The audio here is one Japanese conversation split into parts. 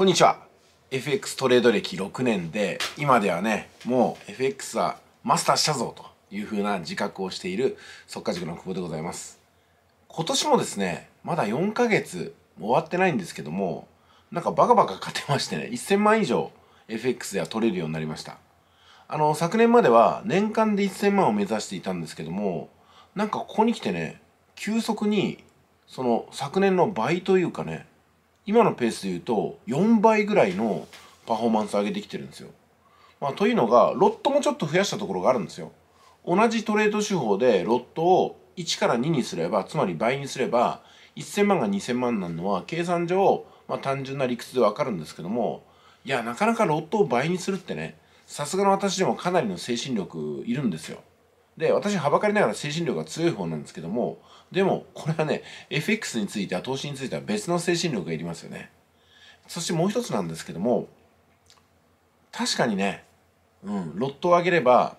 こんにちは FX トレード歴6年で今ではねもう FX はマスターしたぞというふうな自覚をしている速稼塾の久保でございます今年もですねまだ4ヶ月終わってないんですけどもなんかバカバカ勝てましてね1000万以上 FX では取れるようになりましたあの昨年までは年間で1000万を目指していたんですけどもなんかここに来てね急速にその昨年の倍というかね今のペースで言うと4倍ぐらいのパフォーマンス上げてきてるんですよ。まあ、というのがロットもちょっと増やしたところがあるんですよ。同じトレード手法でロットを1から2にすればつまり倍にすれば1000万が2000万なのは計算上、まあ、単純な理屈でわかるんですけどもいやなかなかロットを倍にするってねさすがの私でもかなりの精神力いるんですよ。で私はばかりながら精神力が強い方なんですけどもでも、これはね、FX については、投資については別の精神力がいりますよね。そしてもう一つなんですけども、確かにね、うん、ロットを上げれば、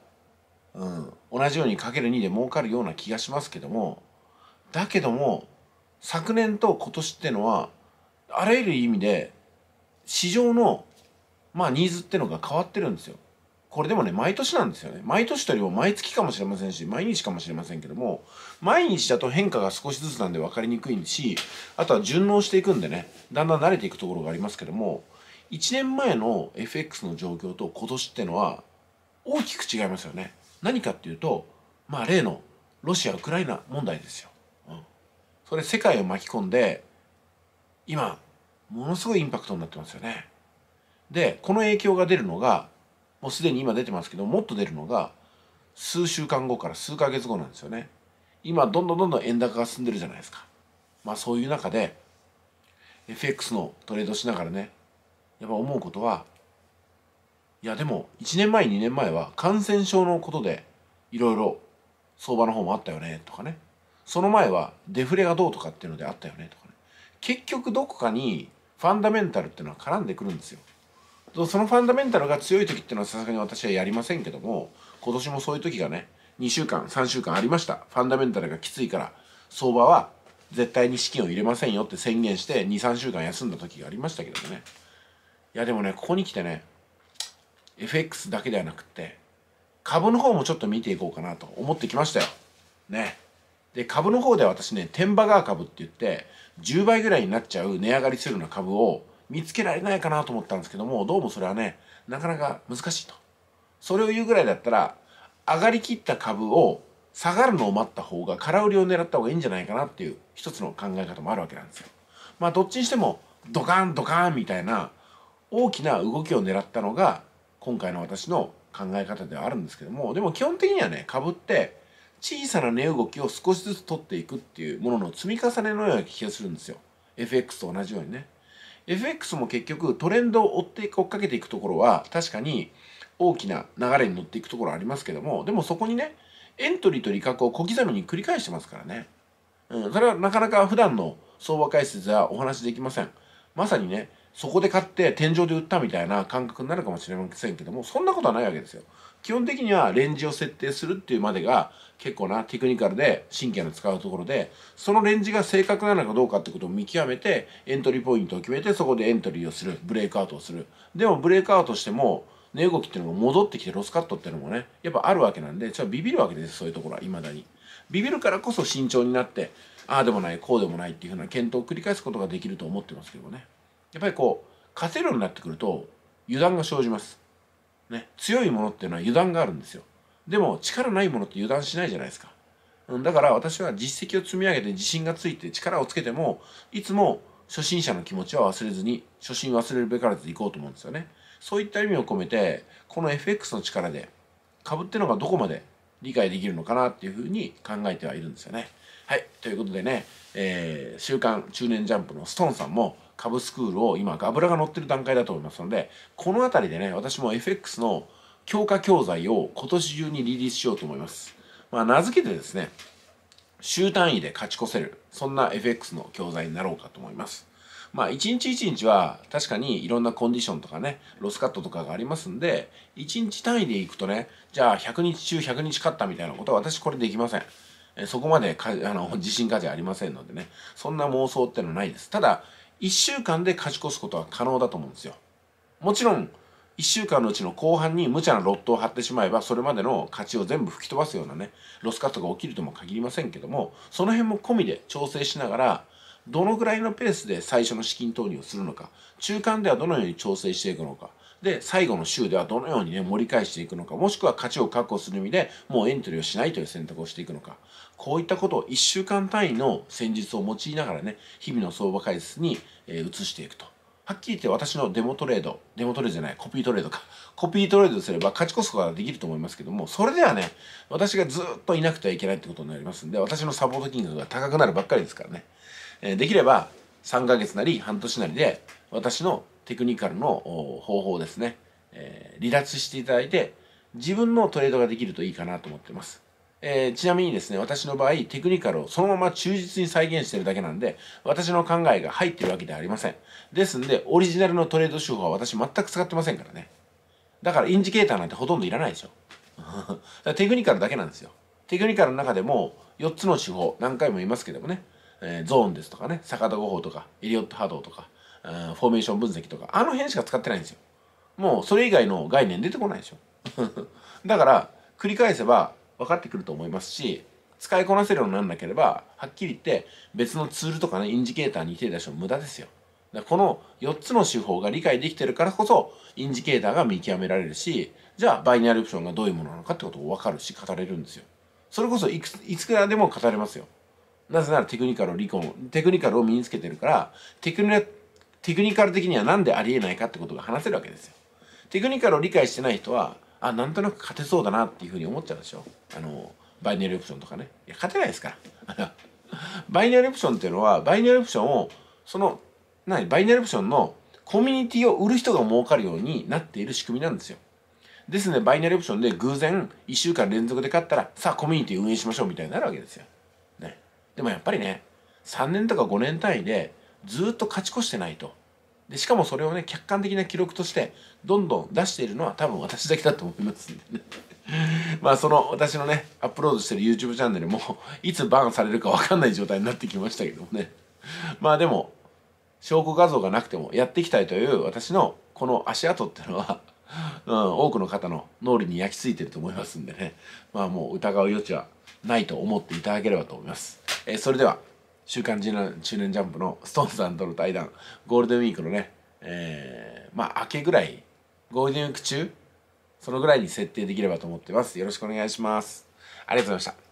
うん、同じようにかける2で儲かるような気がしますけども、だけども、昨年と今年ってのは、あらゆる意味で、市場の、まあ、ニーズってのが変わってるんですよ。これでもね、毎年なんですよね。毎年というよりも毎月かもしれませんし、毎日かもしれませんけども、毎日だと変化が少しずつなんで分かりにくいし、あとは順応していくんでね、だんだん慣れていくところがありますけども、1年前の FX の状況と今年ってのは大きく違いますよね。何かっていうと、まあ例のロシア・ウクライナ問題ですよ。うん。それ世界を巻き込んで、今、ものすごいインパクトになってますよね。で、この影響が出るのが、もうすでに今出てますけどもっと出るのが数週間後から数ヶ月後なんですよね今どんどんどんどん円高が進んでるじゃないですかまあそういう中で FX のトレードしながらねやっぱ思うことはいやでも1年前2年前は感染症のことでいろいろ相場の方もあったよねとかねその前はデフレがどうとかっていうのであったよねとかね結局どこかにファンダメンタルっていうのは絡んでくるんですよそのファンダメンタルが強い時っていうのはさすがに私はやりませんけども今年もそういう時がね2週間3週間ありましたファンダメンタルがきついから相場は絶対に資金を入れませんよって宣言して23週間休んだ時がありましたけどもねいやでもねここに来てね FX だけではなくって株の方もちょっと見ていこうかなと思ってきましたよねで株の方では私ね天馬川株って言って10倍ぐらいになっちゃう値上がりするような株を見つけられないかなと思ったんですけどもどうもそれはねなかなか難しいとそれを言うぐらいだったら上がりきった株を下がるのを待った方が空売りを狙った方がいいんじゃないかなっていう一つの考え方もあるわけなんですよまあどっちにしてもドカーンドカーンみたいな大きな動きを狙ったのが今回の私の考え方ではあるんですけどもでも基本的にはね株って小さな値動きを少しずつ取っていくっていうものの積み重ねのような気がするんですよ FX と同じようにね FX も結局トレンドを追って追っかけていくところは確かに大きな流れに乗っていくところありますけどもでもそこにねエントリーと利確を小刻みに繰り返してますからね、うん、それはなかなか普段の相場解説ではお話できませんまさにねそこで買って天井で売ったみたいな感覚になるかもしれませんけどもそんなことはないわけですよ基本的にはレンジを設定するっていうまでが結構なテクニカルで神経の使うところでそのレンジが正確なのかどうかってことを見極めてエントリーポイントを決めてそこでエントリーをするブレイクアウトをするでもブレイクアウトしても値動きっていうのが戻ってきてロスカットっていうのもねやっぱあるわけなんでちょっとビビるわけですそういうところはいまだにビビるからこそ慎重になってああでもないこうでもないっていうふうな検討を繰り返すことができると思ってますけどねやっぱりこう勝てるようになってくると油断が生じますね、強いものっていうのは油断があるんですよでも力ないものって油断しないじゃないですか、うん、だから私は実績を積み上げて自信がついて力をつけてもいつも初心者の気持ちは忘れずに初心忘れるべからずいこうと思うんですよねそういった意味を込めてこの FX の力で株ってのがどこまで理解できるのかなっていうふうに考えてはいるんですよねはいということでね、えー、週刊中年ジャンプのストーンさんもタブスクールを今、ラが乗ってる段階だと思いますので、この辺りでね、私も FX の強化教材を今年中にリリースしようと思います。まあ、名付けてですね、週単位で勝ち越せる、そんな FX の教材になろうかと思います。まあ、一日一日は確かにいろんなコンディションとかね、ロスカットとかがありますんで、一日単位でいくとね、じゃあ100日中100日勝ったみたいなことは私これできません。えそこまでかあの自信価じゃありませんのでね、そんな妄想ってのはないです。ただ、1週間で勝ち越すことは可能だと思うんですよ。もちろん1週間のうちの後半に無茶なロットを張ってしまえばそれまでの勝ちを全部吹き飛ばすようなねロスカットが起きるとも限りませんけどもその辺も込みで調整しながらどのぐらいのペースで最初の資金投入をするのか中間ではどのように調整していくのかで、最後の週ではどのようにね、盛り返していくのか、もしくは価値を確保する意味で、もうエントリーをしないという選択をしていくのか、こういったことを1週間単位の戦術を用いながらね、日々の相場解説に、え移していくと。はっきり言って私のデモトレード、デモトレードじゃない、コピートレードか。コピートレードすれば勝ち越すことができると思いますけども、それではね、私がずっといなくてはいけないってことになりますんで、私のサポート金額が高くなるばっかりですからね。えできれば3ヶ月なり半年なりで、私のテクニカルの方法ですね、えー、離脱していただいて、自分のトレードができるといいかなと思ってます。えー、ちなみにですね、私の場合、テクニカルをそのまま忠実に再現してるだけなんで、私の考えが入ってるわけではありません。ですんで、オリジナルのトレード手法は私全く使ってませんからね。だから、インジケーターなんてほとんどいらないでしょ。テクニカルだけなんですよ。テクニカルの中でも、4つの手法、何回も言いますけどもね、えー、ゾーンですとかね、坂田語法とか、エリオット波動とか、フォーメーション分析とかあの辺しか使ってないんですよもうそれ以外の概念出てこないでしょ だから繰り返せば分かってくると思いますし使いこなせるようにならなければはっきり言って別のツールとかねインジケーターに手出しても無駄ですよだこの4つの手法が理解できてるからこそインジケーターが見極められるしじゃあバイナリーオプションがどういうものなのかってことを分かるし語れるんですよそれこそいくいつからでも語れますよなぜならテクニカルを理論テクニカルを身につけてるからテクニテクニカル的には何でありえないかってことが話せるわけですよ。テクニカルを理解してない人はあなんとなく勝てそうだなっていうふうに思っちゃうでしょあのバイナリーオプションとかねいや勝てないですから バイナリーオプションっていうのはバイナリーオプションをその何バイナリーオプションのコミュニティを売る人が儲かるようになっている仕組みなんですよですの、ね、でバイナリーオプションで偶然1週間連続で勝ったらさあコミュニティ運営しましょうみたいになるわけですよ、ね、でもやっぱりね3年とか5年単位でずっと勝ち越してないとでしかもそれをね客観的な記録としてどんどん出しているのは多分私だけだと思いますんでね まあその私のねアップロードしてる YouTube チャンネルもいつバーンされるか分かんない状態になってきましたけどもねまあでも証拠画像がなくてもやっていきたいという私のこの足跡ってのは うん、多くの方の脳裏に焼き付いてると思いますんでねまあもう疑う余地はないと思っていただければと思います、えー、それでは週刊中年中年ジャンプのストーンさんとの対談、ゴールデンウィークのね、えー、まあ、明けぐらい、ゴールデンウィーク中、そのぐらいに設定できればと思ってます。よろしくお願いします。ありがとうございました。